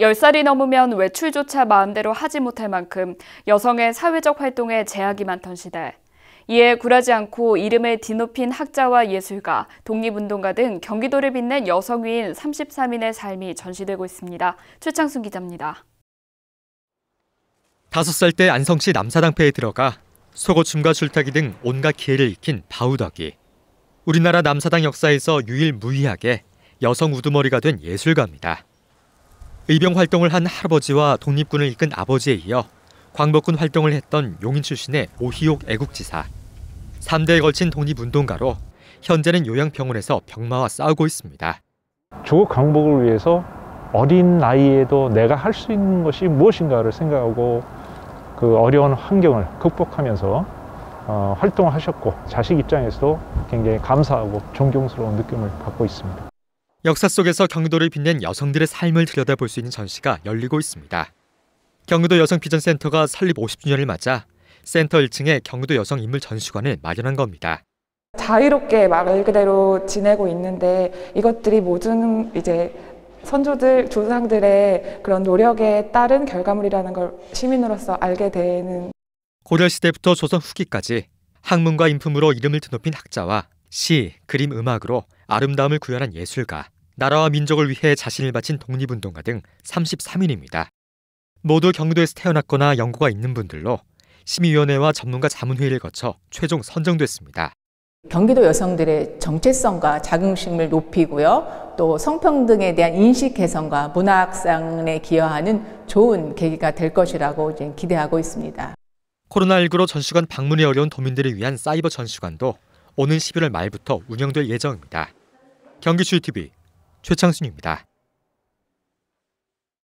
10살이 넘으면 외출조차 마음대로 하지 못할 만큼 여성의 사회적 활동에 제약이 많던 시대. 이에 굴하지 않고 이름을 뒤높인 학자와 예술가, 독립운동가 등 경기도를 빛낸 여성위인 33인의 삶이 전시되고 있습니다. 최창순 기자입니다. 5살 때 안성시 남사당패에 들어가 속옷춤과 줄타기 등 온갖 기회를 익힌 바우덕이 우리나라 남사당 역사에서 유일무이하게 여성 우두머리가 된 예술가입니다. 의병 활동을 한 할아버지와 독립군을 이끈 아버지에 이어 광복군 활동을 했던 용인 출신의 오희옥 애국지사. 3대에 걸친 독립운동가로 현재는 요양병원에서 병마와 싸우고 있습니다. 조국 광복을 위해서 어린 나이에도 내가 할 수 있는 것이 무엇인가를 생각하고 그 어려운 환경을 극복하면서 어, 활동하셨고 자식 입장에서도 굉장히 감사하고 존경스러운 느낌을 받고 있습니다. 역사 속에서 경기도를 빛낸 여성들의 삶을 들여다볼 수 있는 전시가 열리고 있습니다. 경기도 여성비전센터가 설립 50주년을 맞아 센터 1층에 경기도 여성 인물 전시관을 마련한 겁니다. 자유롭게 말 그대로 지내고 있는데 이것들이 모든 이제 선조들 조상들의 그런 노력에 따른 결과물이라는 걸 시민으로서 알게 되는 고려 시대부터 조선 후기까지 학문과 인품으로 이름을 드높인 학자와 시, 그림, 음악으로 아름다움을 구현한 예술가, 나라와 민족을 위해 자신을 바친 독립운동가 등 33인입니다. 모두 경기도에서 태어났거나 연고가 있는 분들로 심의위원회와 전문가 자문회의를 거쳐 최종 선정됐습니다. 경기도 여성들의 정체성과 자긍심을 높이고요. 또 성평등에 대한 인식 개선과 문화 확산에 기여하는 좋은 계기가 될 것이라고 기대하고 있습니다. 코로나19로 전시관 방문이 어려운 도민들을 위한 사이버 전시관도 오는 11월 말부터 운영될 예정입니다. 경기출 TV 최창순입니다.